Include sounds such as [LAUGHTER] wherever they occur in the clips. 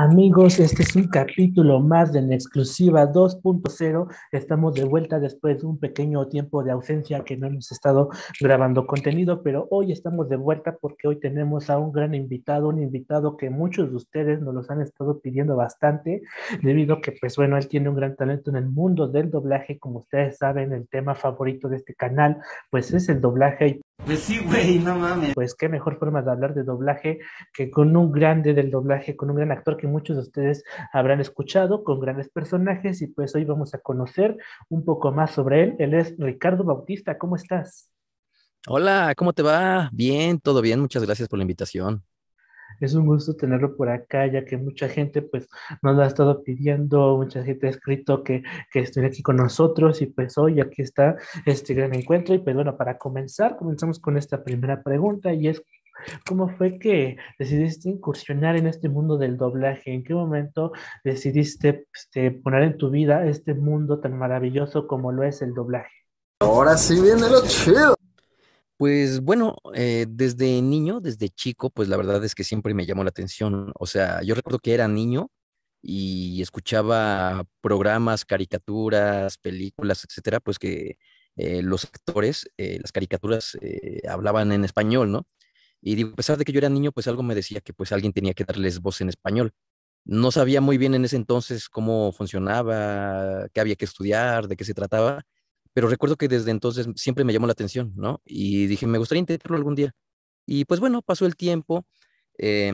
Amigos, este es un capítulo más de En Exclusiva 2.0. Estamos de vuelta después de un pequeño tiempo de ausencia que no hemos estado grabando contenido, pero hoy estamos de vuelta porque hoy tenemos a un gran invitado, un invitado que muchos de ustedes nos los han estado pidiendo bastante, debido a que, pues bueno, él tiene un gran talento en el mundo del doblaje. Como ustedes saben, el tema favorito de este canal, pues es el doblaje. Pues sí, güey, no mames. Pues qué mejor forma de hablar de doblaje que con un grande del doblaje, con un gran actor que muchos de ustedes habrán escuchado con grandes personajes y pues hoy vamos a conocer un poco más sobre él. Él es Ricardo Bautista, ¿cómo estás? Hola, ¿cómo te va? Bien, todo bien, muchas gracias por la invitación es un gusto tenerlo por acá, ya que mucha gente pues nos lo ha estado pidiendo, mucha gente ha escrito que, que aquí con nosotros y pues hoy aquí está este gran encuentro y pues bueno, para comenzar, comenzamos con esta primera pregunta y es ¿Cómo fue que decidiste incursionar en este mundo del doblaje? ¿En qué momento decidiste este, poner en tu vida este mundo tan maravilloso como lo es el doblaje? Ahora sí viene lo chido. Pues bueno, eh, desde niño, desde chico, pues la verdad es que siempre me llamó la atención. O sea, yo recuerdo que era niño y escuchaba programas, caricaturas, películas, etcétera, pues que eh, los actores, eh, las caricaturas hablaban en español, ¿no? Y a pesar de que yo era niño, pues algo me decía que pues alguien tenía que darles voz en español. No sabía muy bien en ese entonces cómo funcionaba, qué había que estudiar, de qué se trataba, pero recuerdo que desde entonces siempre me llamó la atención, ¿no? Y dije, me gustaría intentarlo algún día. Y pues bueno, pasó el tiempo, eh,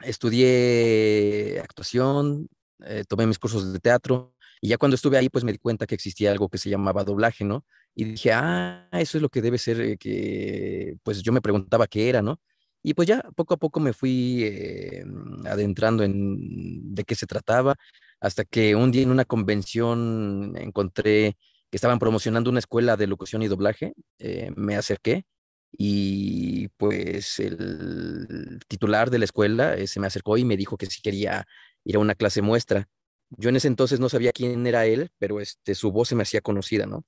estudié actuación, eh, tomé mis cursos de teatro, y ya cuando estuve ahí, pues me di cuenta que existía algo que se llamaba doblaje, ¿no? y dije, ah, eso es lo que debe ser, eh, que pues yo me preguntaba qué era, ¿no? Y pues ya poco a poco me fui eh, adentrando en de qué se trataba, hasta que un día en una convención encontré que estaban promocionando una escuela de locución y doblaje, eh, me acerqué y pues el titular de la escuela se me acercó y me dijo que si quería ir a una clase muestra. Yo en ese entonces no sabía quién era él, pero este, su voz se me hacía conocida, ¿no?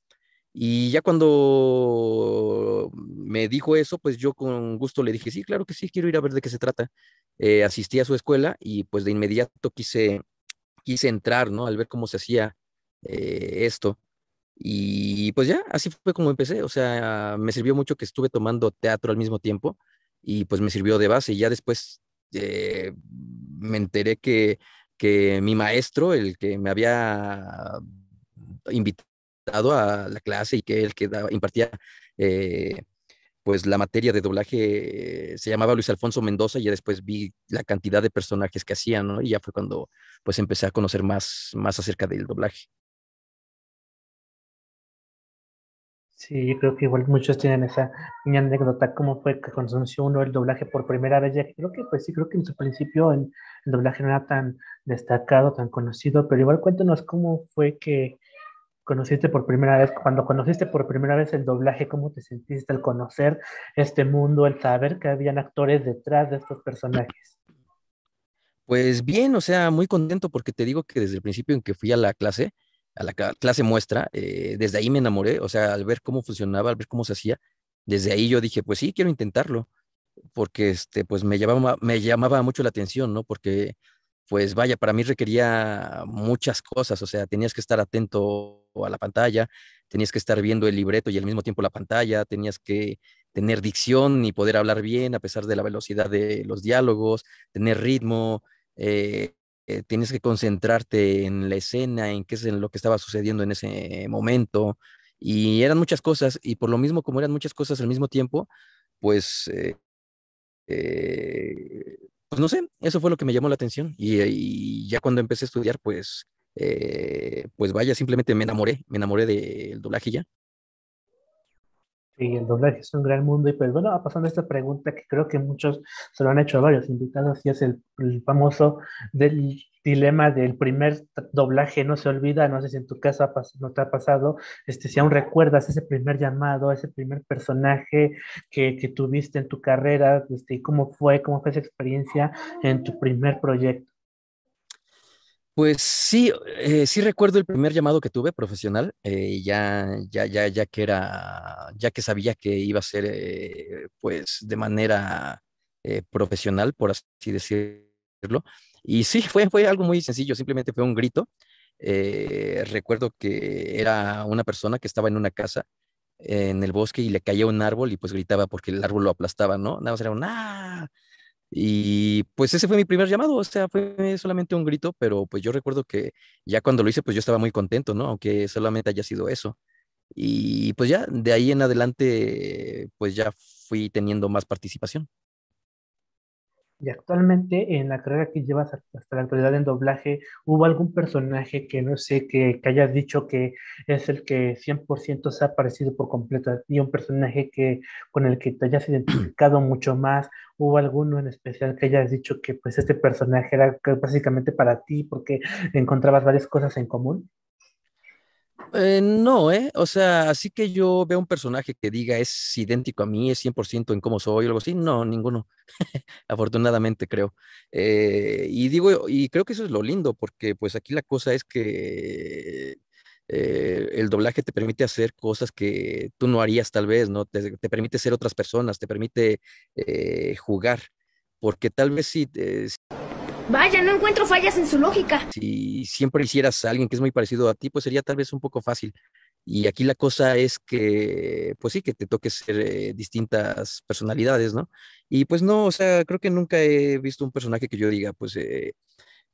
Y ya cuando me dijo eso, pues yo con gusto le dije, sí, claro que sí, quiero ir a ver de qué se trata. Eh, asistí a su escuela y pues de inmediato quise, quise entrar, ¿no? Al ver cómo se hacía eh, esto. Y pues ya, así fue como empecé. O sea, me sirvió mucho que estuve tomando teatro al mismo tiempo y pues me sirvió de base. Y ya después eh, me enteré que, que mi maestro, el que me había invitado, dado a la clase y que él que impartía eh, pues la materia de doblaje eh, se llamaba Luis Alfonso Mendoza y ya después vi la cantidad de personajes que hacían, ¿no? Y ya fue cuando pues empecé a conocer más, más acerca del doblaje. Sí, yo creo que igual muchos tienen esa anécdota, cómo fue que conoció uno el doblaje por primera vez, ya creo que, pues sí, creo que en su principio el, el doblaje no era tan destacado, tan conocido, pero igual cuéntanos cómo fue que, conociste por primera vez, cuando conociste por primera vez el doblaje, cómo te sentiste al conocer este mundo, el saber que habían actores detrás de estos personajes. Pues bien, o sea, muy contento porque te digo que desde el principio en que fui a la clase, a la clase muestra, eh, desde ahí me enamoré, o sea, al ver cómo funcionaba, al ver cómo se hacía, desde ahí yo dije, pues sí, quiero intentarlo, porque este, pues me llamaba, me llamaba mucho la atención, ¿no? Porque, pues vaya, para mí requería muchas cosas, o sea, tenías que estar atento a la pantalla, tenías que estar viendo el libreto y al mismo tiempo la pantalla, tenías que tener dicción y poder hablar bien a pesar de la velocidad de los diálogos, tener ritmo, eh, eh, tienes que concentrarte en la escena, en qué es lo que estaba sucediendo en ese momento. Y eran muchas cosas, y por lo mismo, como eran muchas cosas al mismo tiempo, pues, eh, pues no sé, eso fue lo que me llamó la atención. y, ya cuando empecé a estudiar, pues eh, pues vaya, simplemente me enamoré, me enamoré del doblaje ya. Sí, el doblaje es un gran mundo. Y pues bueno, va pasando esta pregunta que creo que muchos se lo han hecho a varios invitados, y es el, famoso del dilema del primer doblaje, no se olvida, no sé si en tu casa no te ha pasado, este, si aún recuerdas ese primer llamado, ese primer personaje que, tuviste en tu carrera, este, cómo fue, cómo fue esa experiencia en tu primer proyecto. Pues sí, eh, sí recuerdo el primer llamado que tuve profesional, eh, ya, ya, ya, ya que era, ya que sabía que iba a ser, eh, pues, de manera profesional, por así decirlo. Y sí, fue, fue algo muy sencillo, simplemente fue un grito. recuerdo que era una persona que estaba en una casa en el bosque y le caía un árbol y pues gritaba porque el árbol lo aplastaba, ¿no? Nada más era un ¡ah! Y pues ese fue mi primer llamado, o sea, fue solamente un grito, pero pues yo recuerdo que ya cuando lo hice, pues yo estaba muy contento, ¿no? Aunque solamente haya sido eso. Y pues ya de ahí en adelante, pues ya fui teniendo más participación. Y actualmente, en la carrera que llevas hasta la actualidad en doblaje, ¿hubo algún personaje que no sé, que, hayas dicho que es el que 100% se ha parecido por completo y un personaje que, con el que te hayas identificado mucho más? ¿Hubo alguno en especial que hayas dicho que pues este personaje era básicamente para ti porque encontrabas varias cosas en común? Eh, no, ¿eh? O sea, así que yo veo un personaje que diga es idéntico a mí, es 100% en cómo soy o algo así. No, ninguno. [LAUGHS] Afortunadamente, creo. Eh, y digo, y creo que eso es lo lindo, porque pues aquí la cosa es que eh, el doblaje te permite hacer cosas que tú no harías tal vez, ¿no? Te, permite ser otras personas, te permite jugar, porque tal vez si Si, Vaya, no encuentro fallas en su lógica. Si siempre hicieras a alguien que es muy parecido a ti, pues sería tal vez un poco fácil. Y aquí la cosa es que, pues sí, que te toques ser eh, distintas personalidades, ¿no? Y pues no, o sea, creo que nunca he visto un personaje que yo diga, pues eh,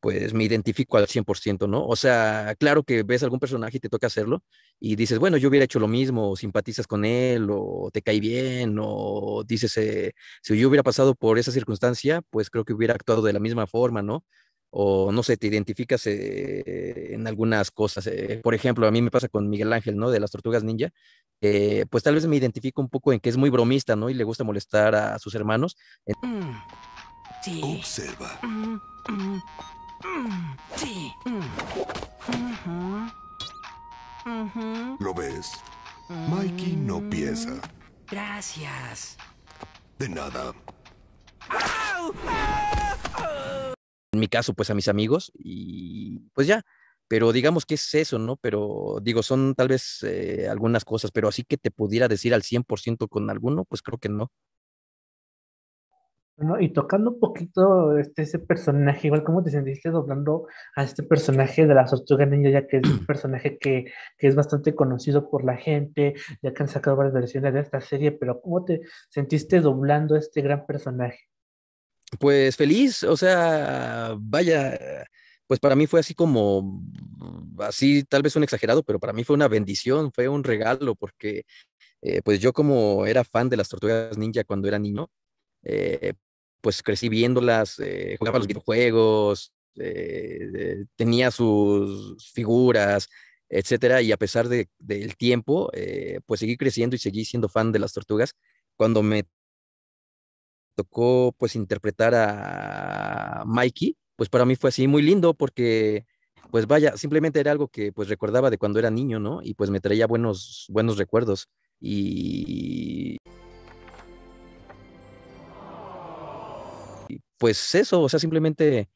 pues me identifico al 100%, ¿no? O sea, claro que ves algún personaje y te toca hacerlo y dices, bueno, yo hubiera hecho lo mismo, o simpatizas con él, o te cae bien, o dices, eh, si yo hubiera pasado por esa circunstancia, pues creo que hubiera actuado de la misma forma, ¿no? O no sé, te identificas eh, en algunas cosas. Eh, por ejemplo, a mí me pasa con Miguel Ángel, ¿no? De las Tortugas Ninja. pues tal vez me identifico un poco en que es muy bromista, ¿no? Y le gusta molestar a sus hermanos. Mm, sí. Observa. Mm, mm. Mm, sí. Mm. ¿Lo ves? Mikey no mm. piensa. Gracias. De nada. En mi caso, pues a mis amigos y pues ya. Pero digamos que es eso, ¿no? Pero digo, son tal vez eh, algunas cosas, pero así que te pudiera decir al 100% con alguno, pues creo que no y tocando un poquito este, ese personaje, igual cómo te sentiste doblando a este personaje de las Tortugas Ninja, ya que es un [CLEARS THROAT] personaje que, es bastante conocido por la gente, ya que han sacado varias versiones de esta serie, pero ¿cómo te sentiste doblando a este gran personaje? Pues feliz, o sea, vaya, pues para mí fue así como, así tal vez un exagerado, pero para mí fue una bendición, fue un regalo, porque eh, pues yo como era fan de las tortugas ninja cuando era niño, eh, pues crecí viéndolas, eh, jugaba los videojuegos, eh, tenía sus figuras, etcétera, y a pesar del de, tiempo, eh, pues seguí creciendo y seguí siendo fan de las tortugas. Cuando me tocó pues interpretar a Mikey, pues para mí fue así muy lindo porque pues vaya, simplemente era algo que pues recordaba de cuando era niño, ¿no? Y pues me traía buenos, buenos recuerdos. Y pues eso, o sea, simplemente,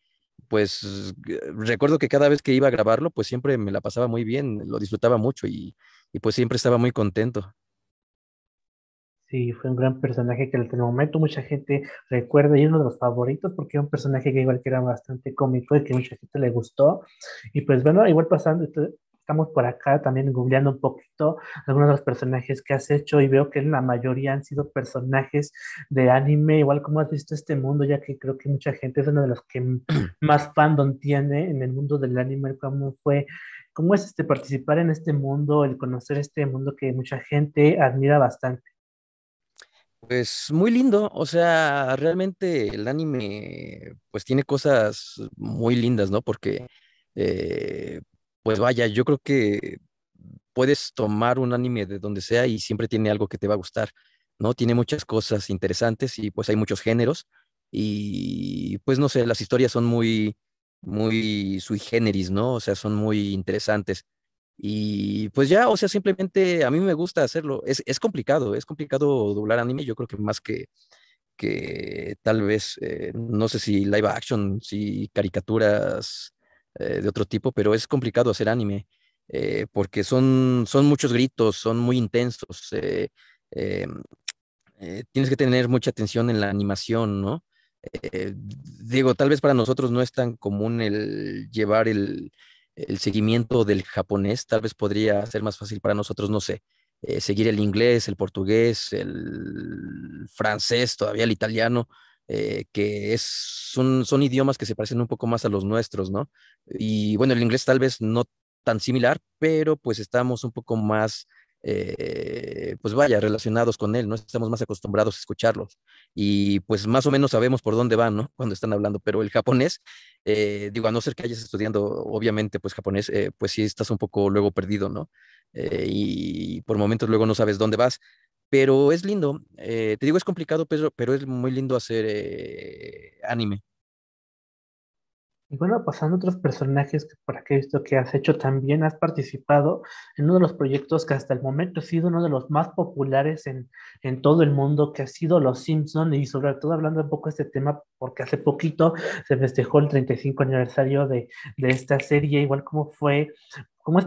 pues eh, recuerdo que cada vez que iba a grabarlo, pues siempre me la pasaba muy bien, lo disfrutaba mucho y, pues siempre estaba muy contento. Sí, fue un gran personaje que en el este momento mucha gente recuerda y uno de los favoritos porque era un personaje que igual que era bastante cómico y que mucha gente le gustó. Y pues bueno, igual pasando, estamos por acá también googleando un poquito algunos de los personajes que has hecho y veo que la mayoría han sido personajes de anime, igual como has visto este mundo, ya que creo que mucha gente es uno de los que [CLEARS THROAT] más fandom tiene en el mundo del anime, cómo fue, cómo es este participar en este mundo, el conocer este mundo que mucha gente admira bastante. Pues muy lindo, o sea, realmente el anime pues tiene cosas muy lindas, ¿no? Porque eh, pues vaya, yo creo que puedes tomar un anime de donde sea y siempre tiene algo que te va a gustar, ¿no? Tiene muchas cosas interesantes y pues hay muchos géneros y pues no sé, las historias son muy, muy sui generis, ¿no? O sea, son muy interesantes. Y pues ya, o sea, simplemente a mí me gusta hacerlo. Es, complicado, es complicado doblar anime, yo creo que más que, que tal vez, eh, no sé si live action, si caricaturas eh, de otro tipo, pero es complicado hacer anime eh, porque son, muchos gritos, son muy intensos. Eh, tienes que tener mucha atención en la animación, ¿no? digo, tal vez para nosotros no es tan común el llevar el seguimiento del japonés, tal vez podría ser más fácil para nosotros, no sé. seguir el inglés, el portugués, el francés, todavía el italiano, eh, que es, son, idiomas que se parecen un poco más a los nuestros, ¿no? Y bueno, el inglés tal vez no tan similar, pero pues estamos un poco más, eh, pues vaya, relacionados con él, ¿no? Estamos más acostumbrados a escucharlos y pues más o menos sabemos por dónde van, ¿no? [LAUGHS] Cuando están hablando, pero el japonés, eh, digo, a no ser que hayas estudiando, obviamente, pues japonés, pues sí estás un poco luego perdido, ¿no? y por momentos luego no sabes dónde vas. Pero es lindo, eh, te digo, es complicado, pero, pero es muy lindo hacer eh, anime. Y bueno, pasando a otros personajes que por aquí he visto que has hecho también, has participado en uno de los proyectos que hasta el momento ha sido uno de los más populares en, todo el mundo, que ha sido Los Simpson y sobre todo hablando un poco de este tema, porque hace poquito se festejó el 35 aniversario de, de esta serie, igual como fue ¿Cómo,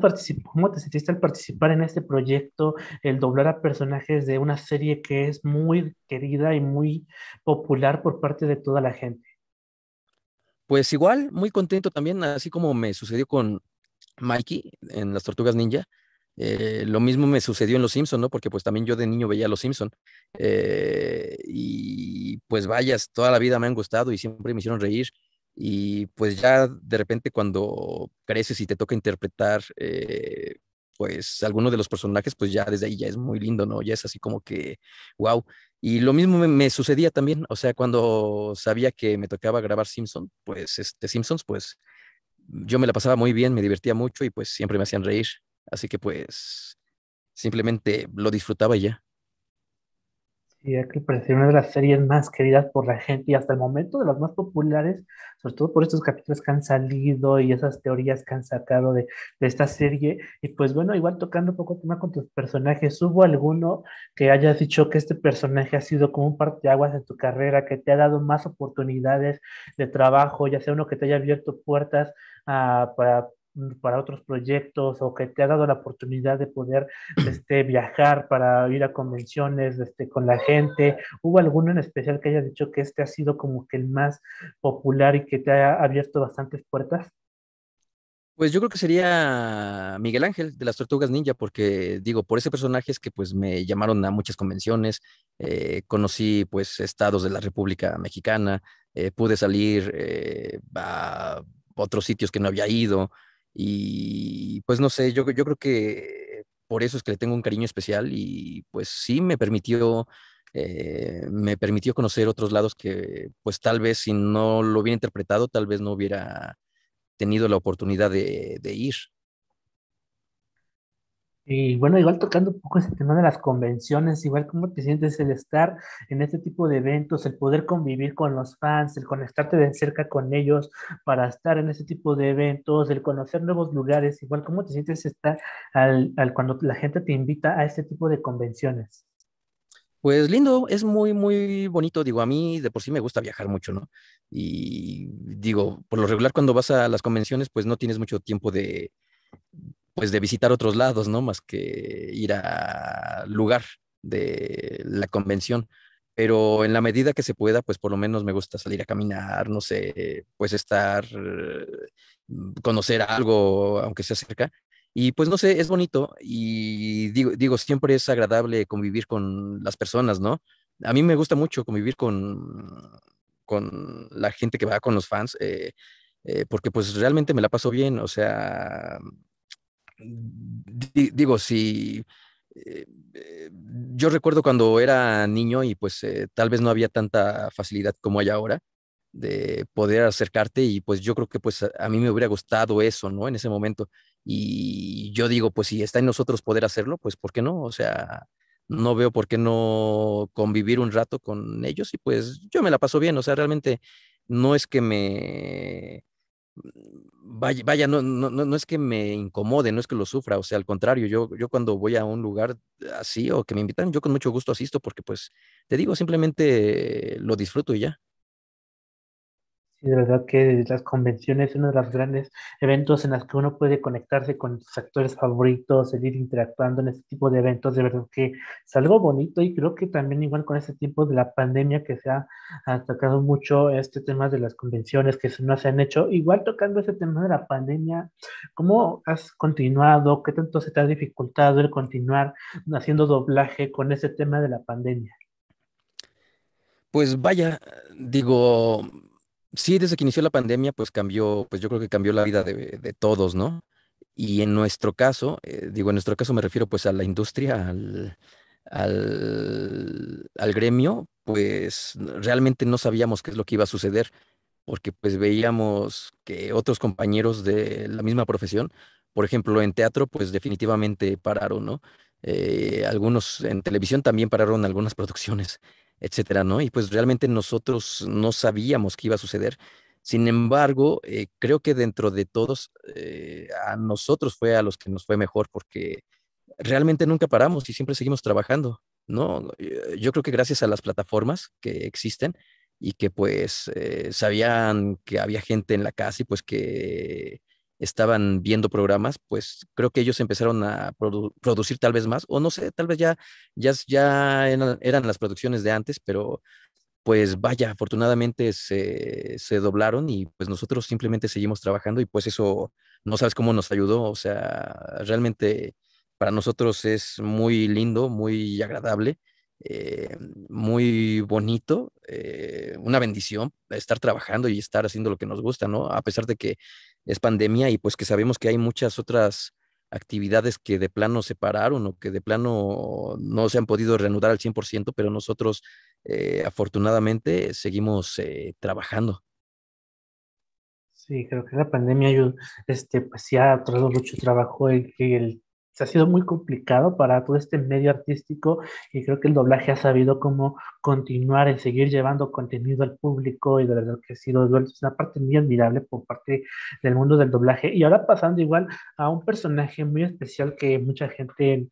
¿Cómo te sentiste al participar en este proyecto, el doblar a personajes de una serie que es muy querida y muy popular por parte de toda la gente? Pues igual, muy contento también, así como me sucedió con Mikey en Las Tortugas Ninja. Eh, lo mismo me sucedió en Los Simpsons, ¿no? Porque pues también yo de niño veía Los Simpsons, eh, y pues vayas, toda la vida me han gustado y siempre me hicieron reír. Y pues ya de repente cuando creces y te toca interpretar, eh, pues alguno de los personajes, pues ya desde ahí ya es muy lindo, ¿no? Ya es así como que, wow. Y lo mismo me, sucedía también, o sea, cuando sabía que me tocaba grabar Simpsons, pues este Simpsons, pues yo me la pasaba muy bien, me divertía mucho y pues siempre me hacían reír. Así que pues simplemente lo disfrutaba y ya que una de las series más queridas por la gente y hasta el momento de las más populares, sobre todo por estos capítulos que han salido y esas teorías que han sacado de, esta serie. Y pues bueno, igual tocando un poco tema con tus personajes, ¿hubo alguno que hayas dicho que este personaje ha sido como un de aguas en tu carrera, que te ha dado más oportunidades de trabajo, ya sea uno que te haya abierto puertas a ah, para para otros proyectos o que te ha dado la oportunidad de poder este, viajar para ir a convenciones este, con la gente? ¿Hubo alguno en especial que haya dicho que este ha sido como que el más popular y que te ha abierto bastantes puertas? Pues yo creo que sería Miguel Ángel de las Tortugas Ninja, porque digo, por ese personaje es que pues me llamaron a muchas convenciones, eh, conocí pues estados de la República Mexicana, eh, pude salir eh, a otros sitios que no había ido, y pues no sé, yo, yo creo que por eso es que le tengo un cariño especial y pues sí me permitió eh, me permitió conocer otros lados que pues tal vez si no lo hubiera interpretado, tal vez no hubiera tenido la oportunidad de ir. Y bueno, igual tocando un poco ese tema de las convenciones, igual cómo te sientes el estar en este tipo de eventos, el poder convivir con los fans, el conectarte de cerca con ellos para estar en este tipo de eventos, el conocer nuevos lugares, igual cómo te sientes estar al, cuando la gente te invita a este tipo de convenciones. Pues lindo, es muy, muy bonito. Digo, a mí de por sí me gusta viajar mucho, ¿no? Y digo, por lo regular cuando vas a las convenciones, pues no tienes mucho tiempo de, pues de visitar otros lados, ¿no? Más que ir al lugar de la convención. Pero en la medida que se pueda, pues por lo menos me gusta salir a caminar, no sé, pues estar, mm, conocer algo, aunque sea cerca. Y pues no sé, es bonito y digo, digo, siempre es agradable convivir con las personas, ¿no? A mí me gusta mucho convivir con, con la gente que va, con los fans, eh, eh, porque pues realmente me la paso bien, o sea, digo, si eh, eh, yo recuerdo cuando era niño y pues eh, tal vez no había tanta facilidad como hay ahora de poder acercarte y pues yo creo que pues a, a, mí me hubiera gustado eso, ¿no? En ese momento. Y yo digo, pues si está en nosotros poder hacerlo, pues ¿por qué no? O sea, no veo por qué no convivir un rato con ellos y pues yo me la paso bien, o sea, realmente no es que me vaya, vaya no, no, no, es que me incomode, no es que lo sufra, o sea, al contrario, yo, yo cuando voy a un lugar así o que me invitan, yo con mucho gusto asisto porque pues, te digo, simplemente lo disfruto y ya. Sí, de verdad que las convenciones son uno de los grandes eventos en los que uno puede conectarse con sus actores favoritos, seguir interactuando en este tipo de eventos. De verdad que es algo bonito y creo que también igual con este tiempo de la pandemia que se ha atacado mucho este tema de las convenciones que no se han hecho, igual tocando ese tema de la pandemia, ¿cómo has continuado? ¿Qué tanto se te ha dificultado el continuar haciendo doblaje con ese tema de la pandemia? Pues vaya, digo, sí, desde que inició la pandemia, pues cambió, pues yo creo que cambió la vida de, todos, ¿no? Y en nuestro caso, eh, digo, en nuestro caso me refiero pues a la industria, al, gremio, pues realmente no sabíamos qué es lo que iba a suceder, porque pues veíamos que otros compañeros de la misma profesión, por ejemplo, en teatro, pues definitivamente pararon, ¿no? Eh, algunos en televisión también pararon algunas [LAUGHS] producciones etcétera, ¿no? Y pues realmente nosotros no sabíamos qué iba a suceder. Sin embargo, eh, creo que dentro de todos, eh, a nosotros fue a los que nos fue mejor porque realmente nunca paramos y siempre seguimos trabajando, ¿no? Eh, yo creo que gracias a las plataformas que existen y que pues sabían que había gente en la casa y pues que estaban viendo programas, pues creo que ellos empezaron a producir tal vez más, o no sé, tal vez ya, ya, ya eran, las producciones de antes, pero pues vaya, afortunadamente se, se, doblaron y pues nosotros simplemente seguimos trabajando y pues eso no sabes cómo nos ayudó, o sea, realmente para nosotros es muy lindo, muy agradable eh, muy bonito, eh, una bendición estar trabajando y estar haciendo lo que nos gusta, ¿no? A pesar de que es pandemia y pues que sabemos que hay muchas otras actividades que de plano se pararon o que de plano no se han podido reanudar al 100%, pero nosotros eh, afortunadamente seguimos trabajando. Sí, creo que la pandemia este, pues, sí ha traído mucho trabajo y que el se ha sido muy complicado para todo este medio artístico y creo que el doblaje ha sabido cómo continuar en seguir llevando contenido al público y de verdad que ha sido es una parte muy admirable por parte del mundo del doblaje. Y ahora pasando igual a un personaje muy especial que mucha gente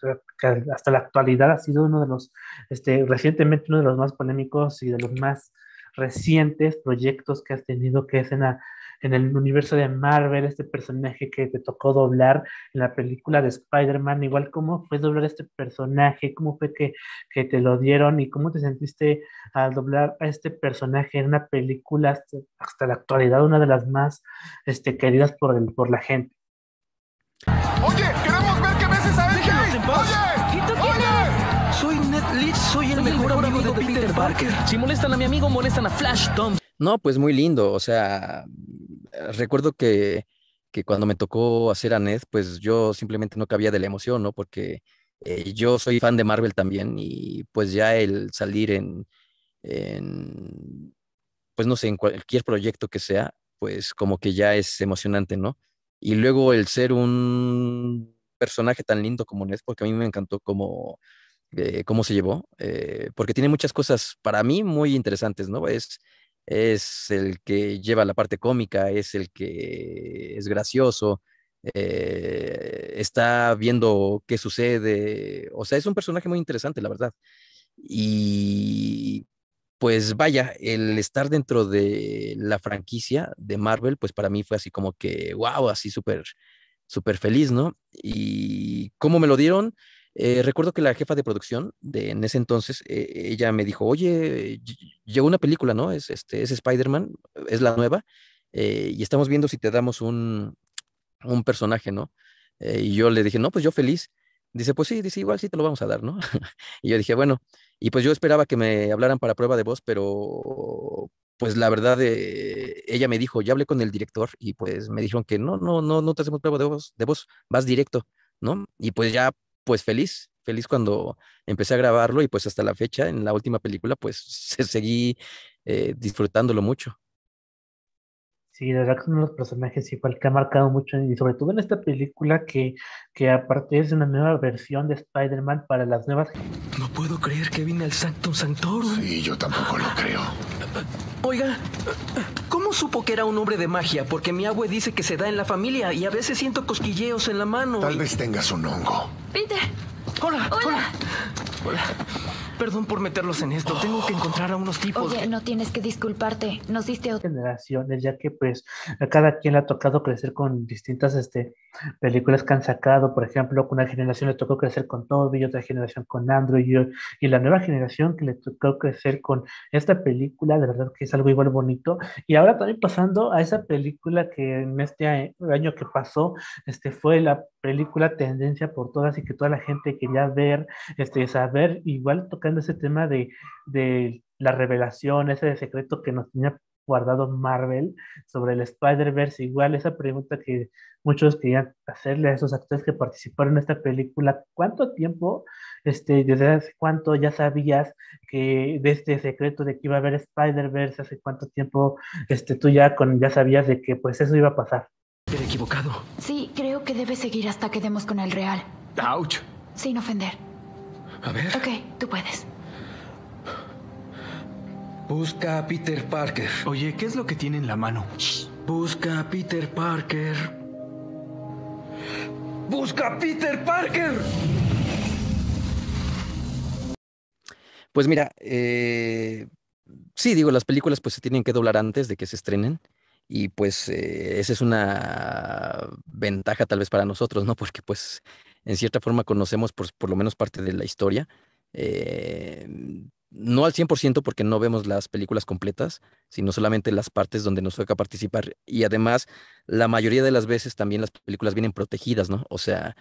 hasta la actualidad ha sido uno de los, este, recientemente uno de los más polémicos y de los más recientes proyectos que has tenido, que es en la en el universo de Marvel, este personaje que te tocó doblar en la película de Spider-Man, igual cómo fue doblar este personaje, cómo fue que, que, te lo dieron y cómo te sentiste al doblar a este personaje en una película hasta, la actualidad, una de las más este, queridas por, por la gente. Oye, queremos ver qué veces a ver. Oye, ¿Y Soy Ned soy el, mejor, amigo, de Peter, Parker. Si molestan a mi amigo, molestan a Flash Thompson. No, pues muy lindo. O sea, recuerdo que, cuando me tocó hacer a Ned, pues yo simplemente no cabía de la emoción, ¿no? Porque eh, yo soy fan de Marvel también y pues ya el salir en, pues no sé, en cualquier proyecto que sea, pues como que ya es emocionante, ¿no? Y luego el ser un personaje tan lindo como Ned, porque a mí me encantó como... Eh, cómo se llevó, eh, porque tiene muchas cosas para mí muy interesantes, ¿no? Es, es el que lleva la parte cómica, es el que es gracioso, eh, está viendo qué sucede. O sea, es un personaje muy interesante, la verdad. Y pues vaya, el estar dentro de la franquicia de Marvel, pues para mí fue así como que, wow, así súper, súper feliz, ¿no? Y cómo me lo dieron, eh, recuerdo que la jefa de producción de en ese entonces, eh, ella me dijo, oye, llegó una película, ¿no? Es, este, es Spider-Man, es la nueva, eh, y estamos viendo si te damos un, personaje, ¿no? y yo le dije, no, pues yo feliz. Dice, pues sí, dice, igual sí te lo vamos a dar, ¿no? [LAUGHS] y yo dije, bueno, y pues yo esperaba que me hablaran para prueba de voz, pero pues la verdad, ella me dijo, ya hablé con el director y pues me dijeron que no, no, no, no te hacemos prueba de voz, de voz vas directo, ¿no? Y pues ya pues feliz, feliz cuando empecé a grabarlo y pues hasta la fecha, en la última película, pues seguí eh, disfrutándolo mucho. Sí, de verdad que uno de los personajes igual que ha marcado mucho, y sobre todo en esta película que, que aparte es una nueva versión de Spider-Man para las nuevas... No puedo creer que vine al Sanctum Santorum Sí, yo tampoco lo creo. Ah, ah, Oiga, ¿cómo supo que era un hombre de magia? Porque mi abue dice que se da en la familia y a veces siento cosquilleos en la mano. Tal vez tengas un hongo. Peter, Hola, hola, hola. Perdón por meterlos en esto. Tengo que encontrar a unos tipos. Oye, no tienes que disculparte. Nos diste otra generaciones, ya que pues a cada quien le ha tocado crecer con distintas este, películas que han sacado. Por ejemplo, una generación le tocó crecer con Toby, otra generación con Andrew y, y la nueva generación que le tocó crecer con esta película. De verdad que es algo igual bonito. Y ahora también pasando a esa película que en este año que pasó, este fue la película tendencia por todas y que toda la gente quería ver, este, saber, igual tocando ese tema de, de la revelación, ese secreto que nos tenía guardado Marvel sobre el Spider-Verse, igual esa pregunta que muchos querían hacerle a esos actores que participaron en esta película, ¿cuánto tiempo, este, desde hace cuánto ya sabías que de este secreto de que iba a haber Spider-Verse, hace cuánto tiempo este, tú ya, con, ya sabías de que pues eso iba a pasar? he equivocado. Sí, creo que debe seguir hasta que demos con el real. ¡Auch! sin ofender. A ver. Ok, tú puedes. Busca a Peter Parker. Oye, ¿qué es lo que tiene en la mano? Busca a Peter Parker. Busca a Peter Parker. Pues mira, eh, sí, digo, las películas pues se tienen que doblar antes de que se estrenen y pues eh, esa es una ventaja tal vez para nosotros, ¿no? Porque pues en cierta forma conocemos por, lo menos parte de la historia. Eh, no al 100% porque no vemos las películas completas, sino solamente las partes donde nos toca participar. Y además, la mayoría de las veces también las películas vienen protegidas, ¿no? O sea,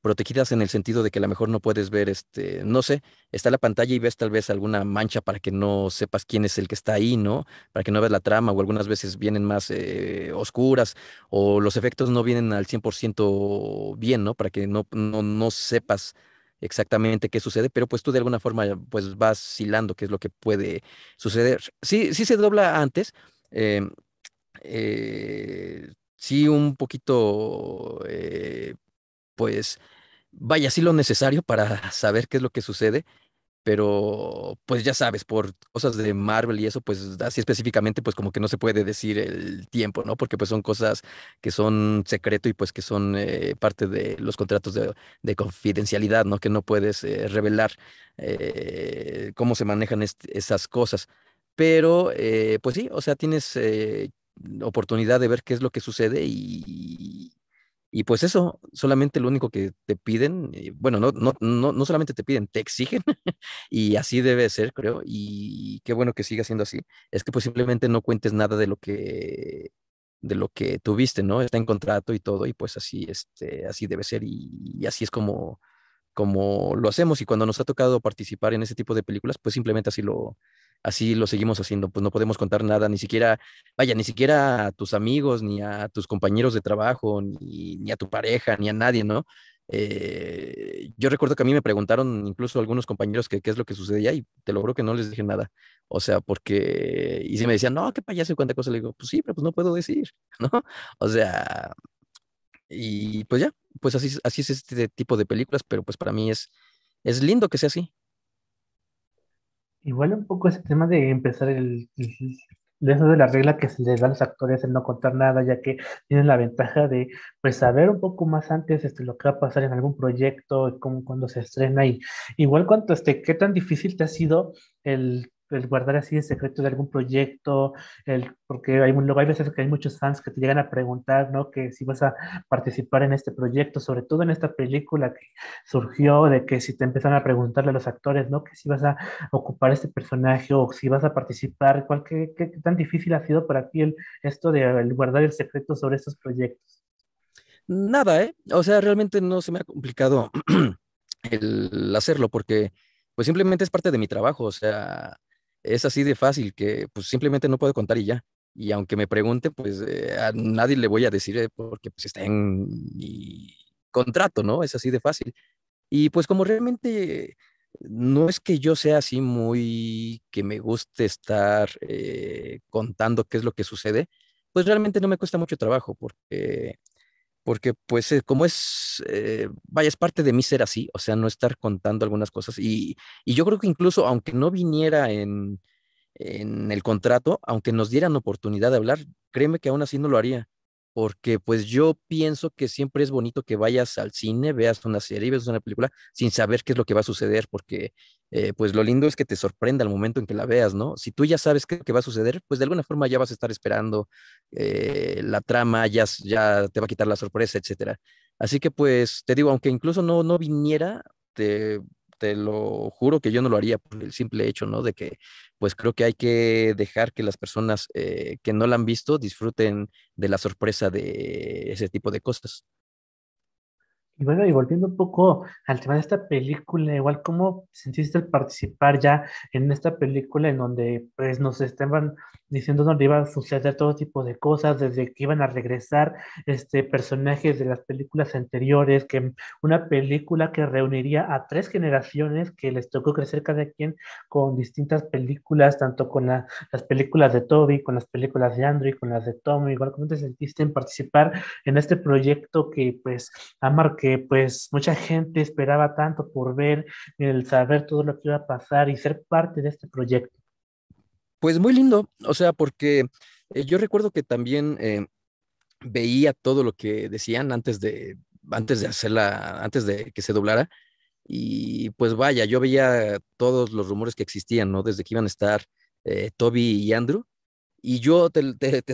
protegidas en el sentido de que a lo mejor no puedes ver, este, no sé, está la pantalla y ves tal vez alguna mancha para que no sepas quién es el que está ahí, ¿no? Para que no veas la trama o algunas veces vienen más eh, oscuras o los efectos no vienen al 100% bien, ¿no? Para que no, sepas exactamente qué sucede, pero pues tú de alguna forma pues vas hilando qué es lo que puede suceder. Sí, sí se dobla antes. Em, eh, sí un poquito eh, pues vaya, sí lo necesario para [LAUGHS] saber qué es lo que sucede, pero pues ya sabes, por cosas de Marvel y eso, pues así específicamente, pues como que no se puede decir el tiempo, ¿no? Porque pues son cosas que son secreto y pues que son eh, parte de los contratos de, confidencialidad, ¿no? Que no puedes eh, revelar eh, cómo se manejan esas cosas. Pero pues sí, o sea, tienes oportunidad de ver qué es lo que sucede y, y pues eso, solamente lo único que te piden, eh, bueno, no, no, no, solamente te piden, te exigen, [LAUGHS] y así debe ser, creo, y qué bueno que siga siendo así, es que pues simplemente no cuentes nada de lo que de lo que tuviste, ¿no? Está en contrato y todo, y pues así, este, así debe ser, y, así es como, como lo hacemos, y cuando nos ha tocado participar en ese tipo de películas, pues simplemente así lo, así lo seguimos haciendo, pues no podemos contar nada, ni siquiera, vaya, ni siquiera a tus amigos, ni a tus compañeros de trabajo, ni, a tu pareja, ni a nadie, ¿no? Eh, yo recuerdo que a mí me preguntaron incluso algunos compañeros que qué es lo que sucedía y te logro que no les dije nada. O sea, porque, y si me decían, no, qué payaso y cuánta cosa, le digo, pues sí, pero pues no puedo decir, [LAUGHS] ¿no? O sea, y pues ya, pues así, así es este tipo de películas, pero pues para mí es, es lindo que sea así, Igual un poco ese tema de empezar el, de eso de la regla que se les da a los actores en no contar nada, ya que tienen la ventaja de pues saber un poco más antes este, lo que va a pasar en algún proyecto, como cuando se estrena y igual cuánto este, qué tan difícil te ha sido el el pues, guardar así el secreto de algún proyecto, el, porque hay, hay veces que hay muchos fans que te llegan a preguntar, ¿no? Que si vas a participar en este proyecto, sobre todo en esta película que surgió, de que si te empiezan a preguntarle a los actores, ¿no? Que si vas a ocupar este personaje o si vas a participar, ¿cuál, qué, tan difícil ha sido para ti esto de guardar el secreto sobre estos proyectos? Nada, ¿eh? O sea, realmente no se me ha complicado [CLEARS THROAT] el hacerlo porque pues simplemente es parte de mi trabajo, o sea, es así de fácil, que pues simplemente no puedo contar y ya. Y aunque me pregunte, pues eh, a nadie le voy a decir eh, porque pues, está en mi contrato, ¿no? Es así de fácil. Y pues como realmente no es que yo sea así muy que me guste estar eh, contando qué es lo que sucede, pues realmente no me cuesta mucho trabajo porque porque pues eh, como es, eh, vaya, es parte de mí ser así, o sea, no estar contando algunas cosas. Y, y yo creo que incluso aunque no viniera en, en el contrato, aunque nos dieran oportunidad de hablar, créeme que aún así no lo haría porque pues yo pienso que siempre es bonito que vayas al cine, veas una serie, veas una película sin saber qué es lo que va a suceder, porque eh, pues lo lindo es que te sorprenda al momento en que la veas, ¿no? Si tú ya sabes qué, va a suceder, pues de alguna forma ya vas a estar esperando eh, la trama, ya, ya te va a quitar la sorpresa, etcétera. Así que pues te digo, aunque incluso no, no viniera, te, te lo juro que yo no lo haría por el simple hecho, ¿no? De que, pues creo que hay que dejar que las personas eh, que no la han visto disfruten de la sorpresa de ese tipo de cosas. Y bueno, y volviendo un poco al tema de esta película, igual cómo sentiste el participar ya en esta película en donde pues nos estaban diciendo dónde iba a suceder todo tipo de cosas, desde que iban a regresar este personajes de las películas anteriores, que una película que reuniría a tres generaciones que les tocó crecer cada quien con distintas películas, tanto con las películas de Toby, con las películas de Andrew, con las de Tom, igual cómo te sentiste en participar en este proyecto que pues ha marcado pues mucha gente esperaba tanto por ver, el saber todo lo que iba a pasar y ser parte de este proyecto. Pues muy lindo, o sea, porque eh, yo recuerdo que también eh, veía todo lo que decían antes de, antes de hacerla, antes de que se doblara. Y pues vaya, yo veía todos los rumores que existían, ¿no? Desde que iban a estar eh, Toby y Andrew, y yo te,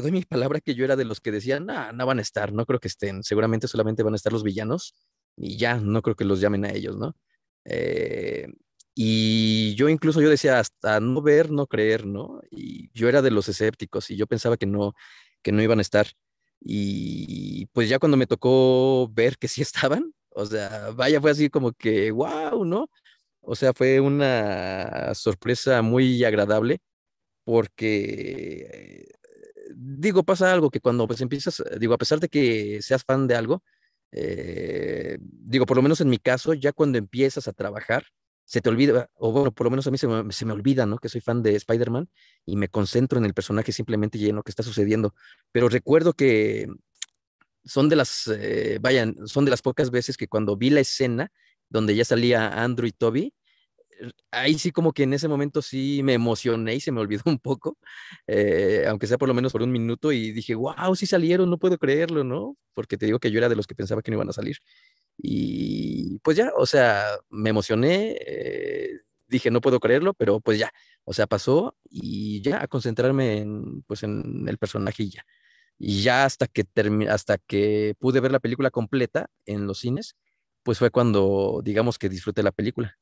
doy mi palabra que yo era de los que decían, no, no van a estar, no creo que estén, seguramente solamente van a estar los villanos y ya, no creo que los llamen a ellos, ¿no? Eh, y yo incluso yo decía, hasta no ver, no creer, ¿no? Y yo era de los escépticos y yo pensaba que no, que no iban a estar. Y pues ya cuando me tocó ver que sí [LAUGHS] estaban, o sea, vaya, fue así como que, wow, ¿no? O sea, fue una sorpresa muy agradable porque, eh, digo, pasa algo que cuando pues empiezas, eh, digo, a pesar de que seas fan de algo, eh, digo, por lo menos en mi caso, ya cuando empiezas a trabajar, se te olvida, o bueno, por lo menos a mí se me, se me olvida, ¿no? Que soy fan de Spider-Man y me concentro en el personaje simplemente y en lo que está sucediendo. Pero recuerdo que son de las, vayan, son de las pocas veces que cuando vi la escena donde ya salía Andrew y Toby, eh, ahí sí como que en ese momento sí me emocioné y se me olvidó [LAUGHS] un poco, eh, aunque sea por lo menos por un minuto, y dije, wow, sí salieron, no puedo creerlo, ¿no? Porque te digo que yo era de los que pensaba que no iban a salir. Y pues ya, o sea, me emocioné, eh, dije, no puedo creerlo, pero pues ya, o sea, pasó y ya a concentrarme en, pues en el personaje y ya. Y ya hasta que, hasta que pude ver la película completa en los cines, pues fue cuando, digamos, que disfruté la película.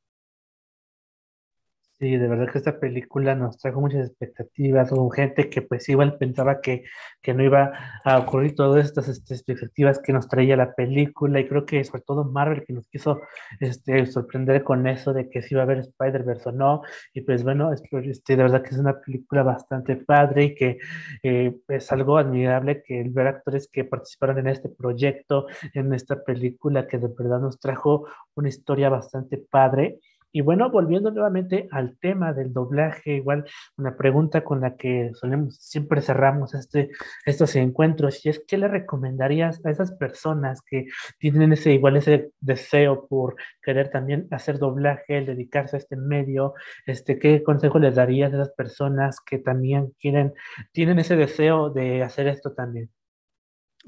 Sí, de verdad que esta película nos trajo muchas expectativas, hubo gente que pues igual pensaba que, que no iba a ocurrir todas estas, este, expectativas que nos traía la película y creo que sobre todo Marvel que nos quiso este, sorprender con eso de que si iba a haber Spider-Verse o no y pues bueno, pues, este, de verdad que es una película bastante padre y que eh, es algo admirable que el ver actores que participaron en este proyecto, en esta película que de verdad nos trajo una historia bastante padre y bueno, volviendo nuevamente al tema del doblaje, igual una pregunta con la que solemos, siempre cerramos este, estos encuentros, y es, ¿qué le recomendarías a esas personas que tienen ese, igual ese deseo por querer también hacer doblaje, el dedicarse a este medio? Este, ¿Qué consejo les darías a esas personas que también quieren, tienen ese deseo de hacer esto también?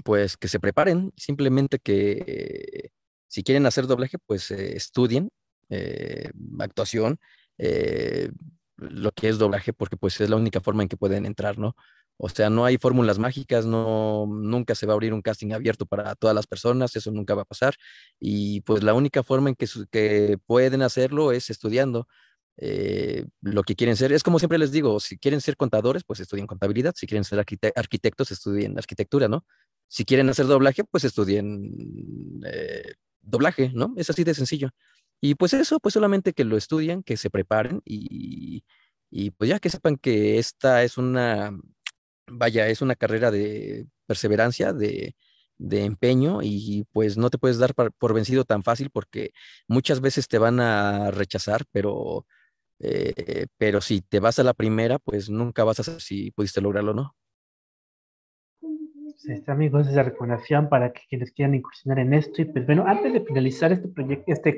Pues que se preparen, simplemente que eh, si quieren hacer doblaje, pues eh, estudien, eh, actuación, eh, lo que es doblaje, porque pues es la única forma en que pueden entrar, ¿no? O sea, no hay fórmulas mágicas, no, nunca se va a abrir un casting abierto para todas las personas, eso nunca va a pasar. Y pues la única forma en que, que pueden hacerlo es estudiando. Eh, lo que quieren ser, es como siempre les digo, si quieren ser contadores, pues estudien contabilidad, si quieren ser arquitectos, estudien arquitectura, ¿no? Si quieren hacer doblaje, pues estudien doblaje, ¿no? Es así de sencillo. Y pues eso, pues solamente que lo estudien, que se preparen y, y pues ya que sepan que esta es una, vaya, es una carrera de perseverancia, de, de empeño y pues no te puedes dar por vencido tan fácil porque muchas veces te van a rechazar, pero, eh, pero si te vas a la primera, pues nunca vas a saber si pudiste lograrlo o no se está amigos esa recomendación para que quienes quieran incursionar en esto. Y pues bueno, antes de finalizar este proyecto, este,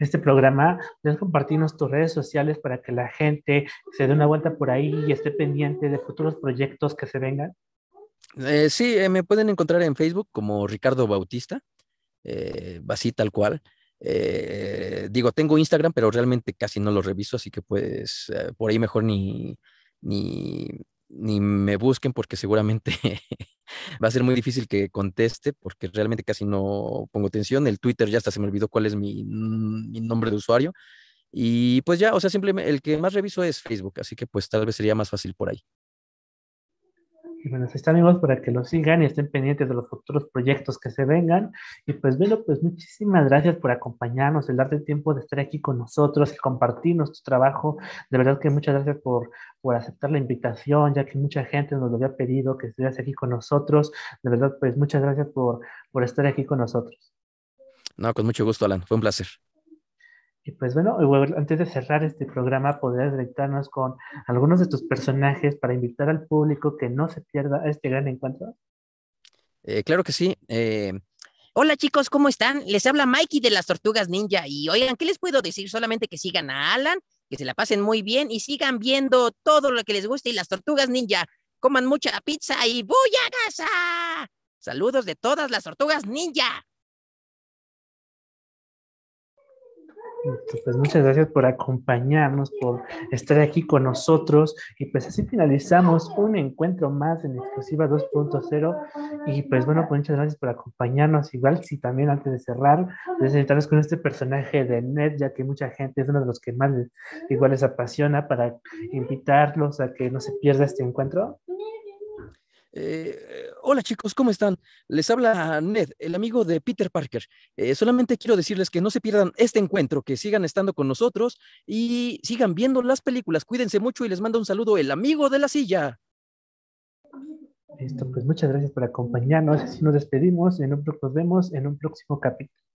este programa, puedes compartirnos tus redes sociales para que la gente se dé una vuelta por ahí y esté pendiente de futuros proyectos que se vengan. Eh, sí, eh, me pueden encontrar en Facebook como Ricardo Bautista, eh, así tal cual. Eh, digo, tengo Instagram, pero realmente casi no lo reviso, así que pues por ahí mejor ni, ni, ni me busquen porque seguramente [LAUGHS] va a ser muy difícil que conteste porque realmente casi no pongo atención. El Twitter ya hasta se me olvidó cuál es mi, mm, mi, nombre de usuario. Y pues ya, o sea, simplemente el que más reviso es Facebook, así que pues tal vez sería más fácil por ahí. Y bueno, está amigos para que lo sigan y estén pendientes de los futuros proyectos que se vengan. Y pues bueno, pues muchísimas gracias por acompañarnos, el darte el tiempo de estar aquí con nosotros y compartir nuestro trabajo. De verdad que muchas gracias por, por aceptar la invitación, ya que mucha gente nos lo había pedido que estuvieras aquí con nosotros. De verdad, pues muchas gracias por estar aquí con nosotros. No, con mucho gusto, Alan. Fue un placer. Y pues bueno, antes de cerrar este programa, podrías directarnos con algunos de tus personajes para invitar al público que no se pierda este gran encuentro. Eh, claro que sí. Eh, hola chicos, ¿cómo están? Les habla Mikey de las Tortugas Ninja y oigan, ¿qué les puedo decir? Solamente que sigan a Alan, que se la pasen muy bien y sigan viendo todo lo que les guste y las Tortugas Ninja. Coman mucha pizza y gasa. Saludos de todas las Tortugas Ninja. Este, pues, muchas gracias por acompañarnos, por estar aquí con nosotros. Y pues así finalizamos un encuentro más en Exclusiva 2.0. Y pues bueno, pues muchas gracias por acompañarnos. Igual si también antes de cerrar, presentarnos con este personaje de Ned, ya que mucha gente es uno de los que más igual les apasiona para invitarlos a que no se pierda este encuentro. Eh, eh, hola chicos, ¿cómo están? Les habla Ned, el amigo de Peter Parker. Eh, solamente quiero decirles que no se pierdan este encuentro, que sigan estando con nosotros y sigan viendo las películas. Cuídense mucho y les mando un saludo el amigo de la silla. Listo, pues muchas gracias por acompañarnos. Así nos despedimos. En nos vemos en un próximo capítulo.